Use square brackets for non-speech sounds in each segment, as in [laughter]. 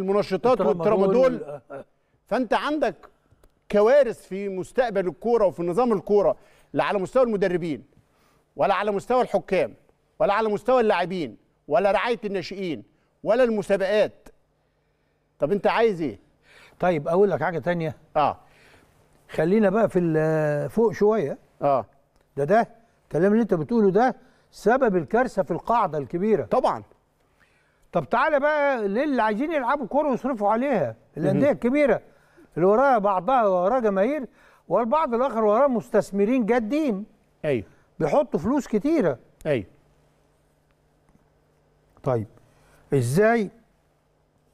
المنشطات والترامادول فانت عندك كوارث في مستقبل الكوره وفي نظام الكوره لا على مستوى المدربين ولا على مستوى الحكام ولا على مستوى اللاعبين ولا رعايه الناشئين ولا المسابقات طب انت عايز ايه طيب اقول لك حاجه تانية اه خلينا بقى في فوق شويه اه ده ده الكلام اللي انت بتقوله ده سبب الكارثه في القاعده الكبيره طبعا طب تعالى بقى للي عايزين يلعبوا كوره ويصرفوا عليها الانديه الكبيره اللي وراها بعضها وراها جماهير والبعض الاخر وراها مستثمرين جادين ايوه بيحطوا فلوس كتيره ايوه طيب ازاي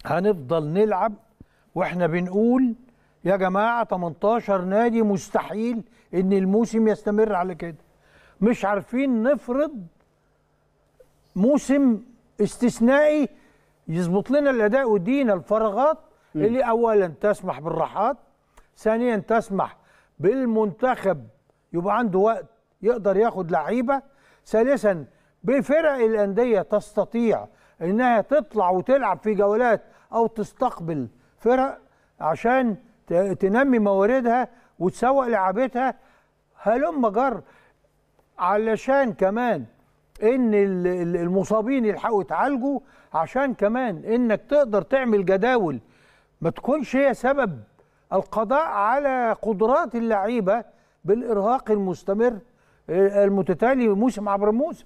هنفضل نلعب واحنا بنقول يا جماعه 18 نادي مستحيل ان الموسم يستمر على كده مش عارفين نفرض موسم استثنائي يظبط لنا الاداء ويدينا الفراغات اللي اولا تسمح بالراحات ثانيا تسمح بالمنتخب يبقى عنده وقت يقدر ياخد لعيبه ثالثا بفرق الانديه تستطيع انها تطلع وتلعب في جولات او تستقبل فرق عشان تنمي مواردها وتسوق لعبتها هلم جر علشان كمان ان المصابين يلحقوا يتعالجوا عشان كمان انك تقدر تعمل جداول ما تكونش هي سبب القضاء على قدرات اللعيبه بالارهاق المستمر آه، المتتالي موسم عبر موسم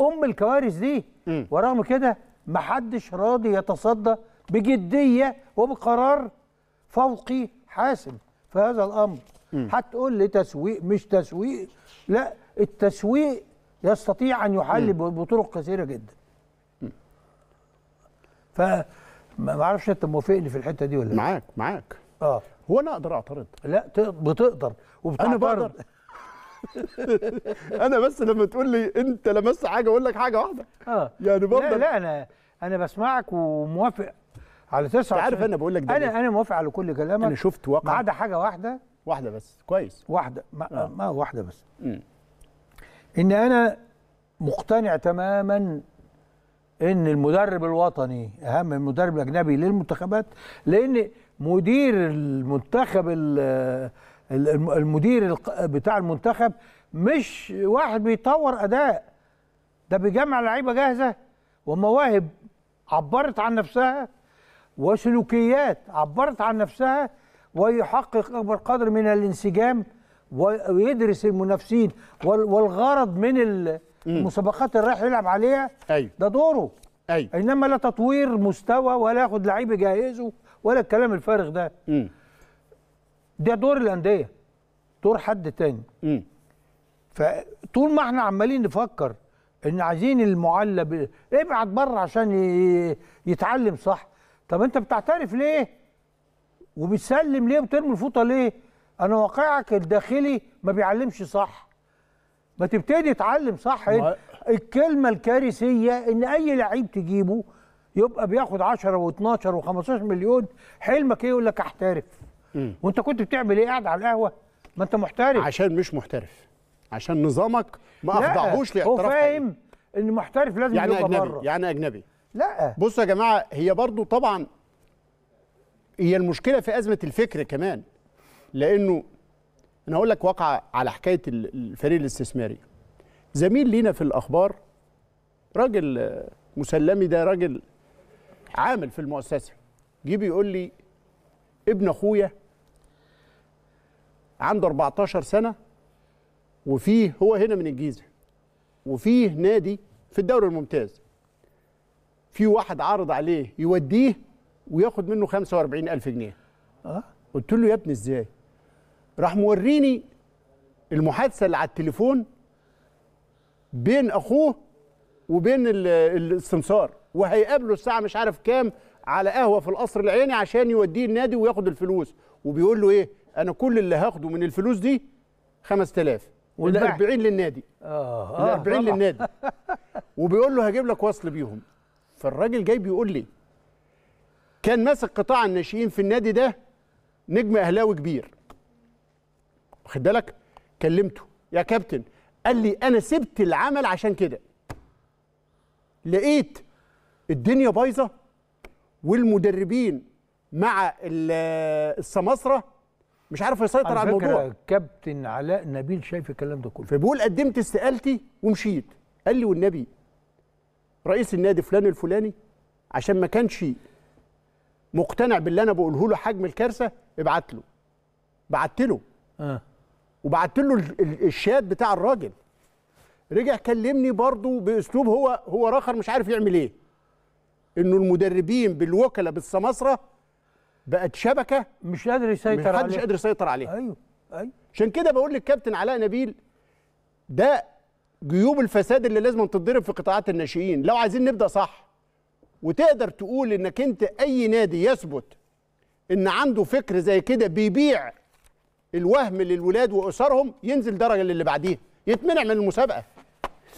ام الكوارث دي ورغم كده ما حدش راضي يتصدى بجديه وبقرار فوقي حاسم في هذا الامر هتقول لي تسويق مش تسويق لا التسويق يستطيع ان يحل بطرق كثيره جدا ف ما اعرفش انت موافقني في الحته دي ولا معاك معاك اه هو انا اقدر اعترض لا بتقدر وبتعترض انا بقدر [laughs] انا بس لما تقول لي انت لمست حاجه اقول لك حاجه واحده اه يعني برضه لا لا انا انا بسمعك وموافق على تسعة عارف انا بقول لك ده انا انا موافق على كل كلامك انا شفت واقع ما عدا حاجه واحده واحده بس كويس واحده ما, آه. ما واحده بس م. ان انا مقتنع تماما ان المدرب الوطني اهم من المدرب الاجنبي للمنتخبات لان مدير المنتخب المدير بتاع المنتخب مش واحد بيطور اداء ده بيجمع لعيبه جاهزه ومواهب عبرت عن نفسها وسلوكيات عبرت عن نفسها ويحقق اكبر قدر من الانسجام ويدرس المنافسين والغرض من المسابقات اللي رايح يلعب عليها أيوه. ده دوره أيوه. انما لا تطوير مستوى ولا ياخد لعيب يجهزه ولا الكلام الفارغ ده م. ده دور الانديه دور حد تاني م. فطول ما احنا عمالين نفكر ان عايزين المعلب ابعت بره عشان يتعلم صح طب انت بتعترف ليه وبتسلم ليه وبترمي الفوطه ليه انا واقعك الداخلي ما بيعلمش صح ما تبتدي تعلم صح ما... الكلمه الكارثيه ان اي لعيب تجيبه يبقى بياخد 10 و12 و15 مليون حلمك ايه يقول لك احترف م. وانت كنت بتعمل ايه قاعد على القهوه ما انت محترف عشان مش محترف عشان نظامك ما اخضعهوش لاعتراف هو فاهم ان محترف لازم يعني يبقى اجنبي بره. يعني اجنبي لا بصوا يا جماعه هي برضو طبعا هي المشكله في ازمه الفكر كمان لانه انا هقول لك واقعه على حكايه الفريق الاستثماري زميل لينا في الاخبار راجل آه، مسلمي ده راجل عامل في المؤسسه جه بيقول لي ابن اخويا عنده 14 سنه وفيه هو هنا من الجيزه وفيه نادي في الدوري الممتاز في واحد عرض عليه يوديه وياخد منه 45000 جنيه اه قلت له يا ابني ازاي راح موريني المحادثه اللي على التليفون بين اخوه وبين السمسار وهيقابله الساعه مش عارف كام على قهوه في القصر العيني عشان يوديه النادي وياخد الفلوس وبيقول له ايه انا كل اللي هاخده من الفلوس دي 5000 وال 40 للنادي اه ال 40 آه، للنادي وبيقول له هجيب لك وصل بيهم فالراجل جاي بيقول لي كان ماسك قطاع الناشئين في النادي ده نجم اهلاوي كبير واخد بالك كلمته يا كابتن قال لي انا سبت العمل عشان كده لقيت الدنيا بايظه والمدربين مع السماسره مش عارف يسيطر على الموضوع كابتن علاء نبيل شايف الكلام ده كله فبيقول قدمت استقالتي ومشيت قال لي والنبي رئيس النادي فلان الفلاني عشان ما كانش مقتنع باللي انا بقوله له حجم الكارثه ابعت له بعت له آه. وبعت له الشات بتاع الراجل رجع كلمني برضه باسلوب هو هو راخر مش عارف يعمل ايه انه المدربين بالوكلاء بالسماسره بقت شبكه مش قادر يسيطر عليها محدش قادر يسيطر عليها ايوه ايوه عشان كده بقول للكابتن علاء نبيل ده جيوب الفساد اللي لازم تتضرب في قطاعات الناشئين لو عايزين نبدا صح وتقدر تقول انك انت اي نادي يثبت ان عنده فكر زي كده بيبيع الوهم للولاد واسرهم ينزل درجه للي بعديها يتمنع من المسابقه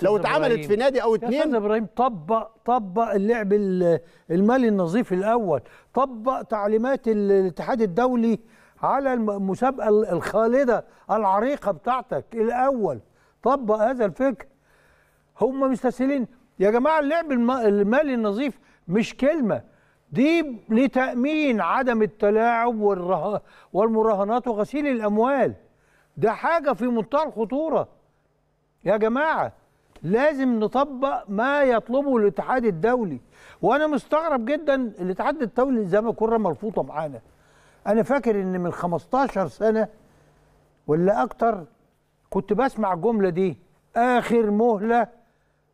لو اتعملت في نادي او اتنين يا استاذ ابراهيم طبق طبق اللعب المالي النظيف الاول طبق تعليمات الاتحاد الدولي على المسابقه الخالده العريقه بتاعتك الاول طبق هذا الفكر هم مستسهلين يا جماعه اللعب المالي النظيف مش كلمه دي لتأمين عدم التلاعب والره... والمراهنات وغسيل الأموال ده حاجة في منتهى الخطورة يا جماعة لازم نطبق ما يطلبه الاتحاد الدولي وأنا مستغرب جدا الاتحاد الدولي زي ما كرة ملفوطة معانا أنا فاكر إن من 15 سنة ولا أكتر كنت بسمع الجملة دي آخر مهلة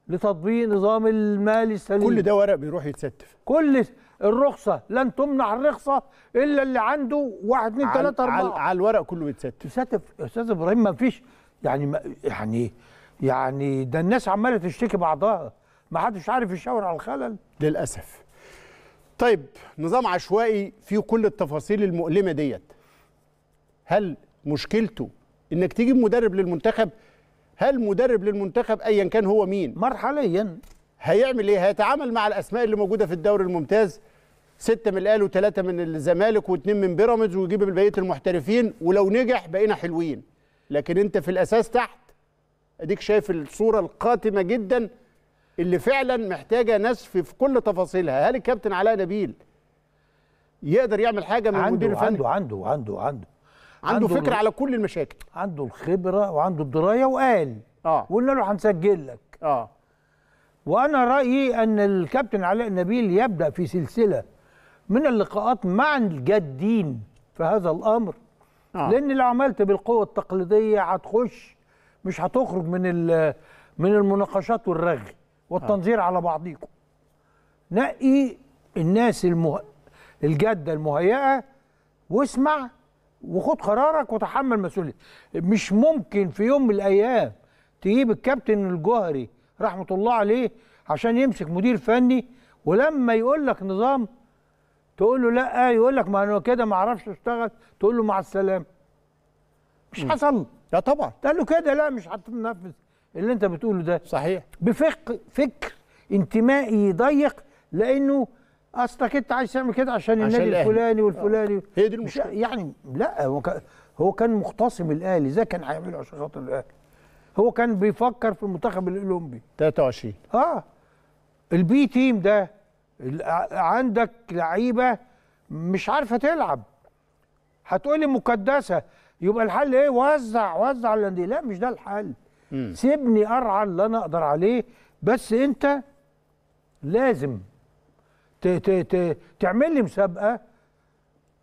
لتطبيق نظام المال السليم كل ده ورق بيروح يتستف كل الرخصه لن تمنع الرخصه الا اللي عنده 1 2 3 4 على الورق كله بيتستف بيتستف استاذ ابراهيم ما فيش يعني ما يعني يعني ده الناس عماله تشتكي بعضها ما حدش عارف يشاور على الخلل للاسف طيب نظام عشوائي فيه كل التفاصيل المؤلمه ديت هل مشكلته انك تجيب مدرب للمنتخب هل مدرب للمنتخب ايا كان هو مين مرحليا هيعمل ايه؟ هيتعامل مع الاسماء اللي موجوده في الدوري الممتاز سته من الاهلي وثلاثه من الزمالك واثنين من بيراميدز ويجيب بقيه المحترفين ولو نجح بقينا حلوين لكن انت في الاساس تحت اديك شايف الصوره القاتمه جدا اللي فعلا محتاجه ناس في كل تفاصيلها هل الكابتن علاء نبيل يقدر يعمل حاجه من عنده عنده, عنده عنده عنده عنده عنده فكره على كل المشاكل عنده الخبره وعنده الدرايه وقال اه وقلنا له هنسجل لك اه وانا رايي ان الكابتن علاء نبيل يبدا في سلسله من اللقاءات مع الجادين في هذا الامر آه. لان لو عملت بالقوه التقليديه هتخش مش هتخرج من من المناقشات والرغي والتنظير آه. على بعضيكم نقي الناس المه... الجاده المهيئه واسمع وخد قرارك وتحمل مسؤوليه مش ممكن في يوم من الايام تجيب الكابتن الجوهري رحمه الله عليه عشان يمسك مدير فني ولما يقول لك نظام تقول له لا آه، يقول لك ما انا كده ما اعرفش اشتغل تقول له مع السلامه مش حصل لا طبعا قال له كده لا مش هتنفذ اللي انت بتقوله ده صحيح بفكر فكر انتمائي ضيق لانه اصلك انت عايز تعمل كده عشان, عشان النادي الفلاني آه. والفلاني هي دي المشكله يعني لا هو كان مختصم الاهلي ازاي كان هيعمله عشان خاطر الاهلي هو كان بيفكر في المنتخب الاولمبي 23 اه البي تيم ده عندك لعيبه مش عارفه تلعب هتقولي مقدسه يبقى الحل ايه وزع وزع الانديه لا مش ده الحل م. سيبني ارعى اللي انا اقدر عليه بس انت لازم ت ت ت تعمل لي مسابقه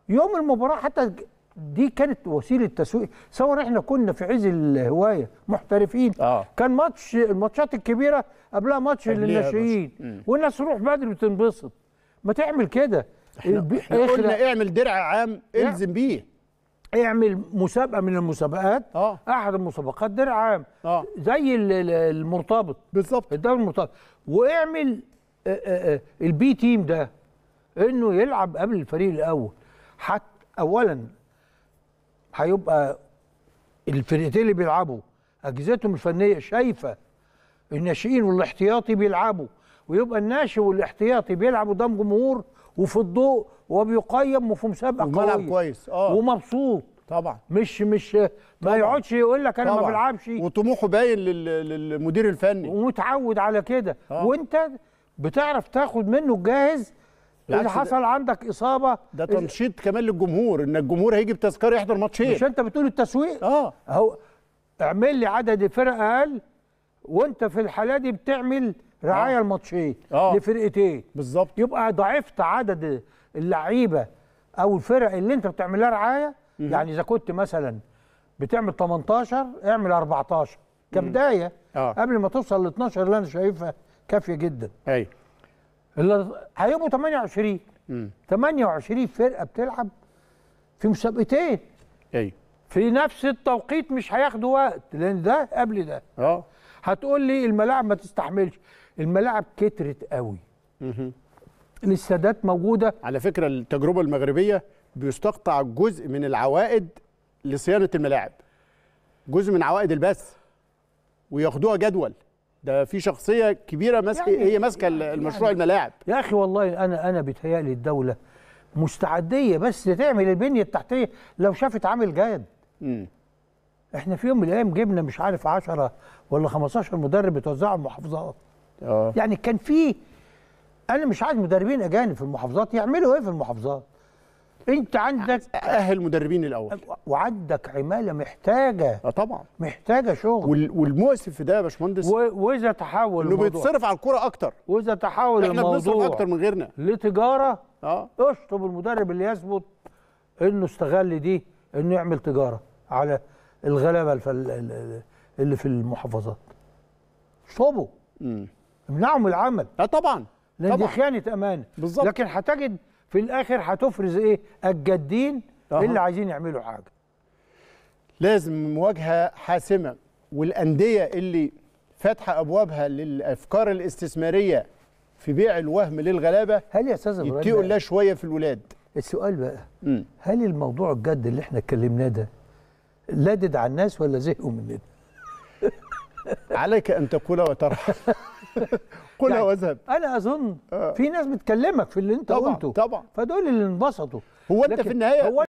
يوم المباراه حتى دي كانت وسيله تسويق صور احنا كنا في عز الهوايه محترفين آه. كان ماتش الماتشات الكبيره قبلها ماتش للناشئين والناس تروح بدري وتنبسط ما تعمل كده احنا, قلنا اعمل درع عام الزم بيه اعمل مسابقه من المسابقات آه. احد المسابقات درع عام آه. زي المرتبط بالظبط الدوري المرتبط واعمل آه، آه، آه، البي تيم ده انه يلعب قبل الفريق الاول حتى اولا هيبقى الفرقتين اللي بيلعبوا اجهزتهم الفنيه شايفه الناشئين والاحتياطي بيلعبوا ويبقى الناشئ والاحتياطي بيلعبوا قدام جمهور وفي الضوء وبيقيم وفي مسابقه قويه كويس اه ومبسوط طبعا مش مش طبعًا. ما يقعدش يقول لك انا طبعًا. ما بلعبش وطموحه باين للمدير الفني ومتعود على كده آه. وانت بتعرف تاخد منه الجاهز اللي حصل عندك اصابه ده تنشيط كمان للجمهور ان الجمهور هيجي بتذكره يحضر ماتشين مش انت بتقول التسويق اه اهو اعمل لي عدد فرق اقل وانت في الحاله دي بتعمل رعايه آه. لماتشين آه. لفرقتين بالظبط يبقى ضعفت عدد اللعيبه او الفرق اللي انت بتعمل لها رعايه يعني اذا كنت مثلا بتعمل 18 اعمل 14 كبدايه آه. قبل ما توصل ل 12 اللي انا شايفها كافيه جدا ايوه هيبقوا 28 مم. 28 فرقه بتلعب في مسابقتين ايوه في نفس التوقيت مش هياخدوا وقت لان ده قبل ده اه هتقول لي الملاعب ما تستحملش الملاعب كترت قوي مم. الاستادات موجوده على فكره التجربه المغربيه بيستقطع جزء من العوائد لصيانه الملاعب جزء من عوائد البث وياخدوها جدول ده في شخصيه كبيره ماسكه يعني هي ماسكه يعني المشروع يعني الملاعب يا اخي والله انا انا بيتهيألي الدوله مستعديه بس تعمل البنيه التحتيه لو شافت عامل جاد امم احنا في يوم من الايام جبنا مش عارف 10 ولا 15 مدرب بتوزعوا المحافظات اه يعني كان في انا مش عايز مدربين اجانب في المحافظات يعملوا ايه في المحافظات انت عندك أه، اهل مدربين الاول وعندك عماله محتاجه اه طبعا محتاجه شغل وال... والمؤسف في ده يا باشمهندس و... واذا تحول انه بيتصرف على الكوره اكتر واذا تحول احنا الموضوع بنصرف اكتر من غيرنا لتجاره اه اشطب المدرب اللي يثبت انه استغل دي انه يعمل تجاره على الغلبه الفل... اللي في المحافظات اشطبه امنعهم من العمل اه طبعا لان دي خيانه امانه بالظبط لكن هتجد في الاخر هتفرز ايه الجادين اللي عايزين يعملوا حاجه لازم مواجهه حاسمه والانديه اللي فاتحه ابوابها للافكار الاستثماريه في بيع الوهم للغلابه هل يا استاذ يتقوا لا شويه في الولاد السؤال بقى م. هل الموضوع الجد اللي احنا اتكلمناه ده لدد على الناس ولا زهقوا مننا عليك ان تقول وترحم [laughs] [laughs] قلها يعني واذهب انا اظن آه. في ناس بتكلمك في اللي انت طبعًا قلته طبعا فدول اللي انبسطوا هو انت في النهايه هو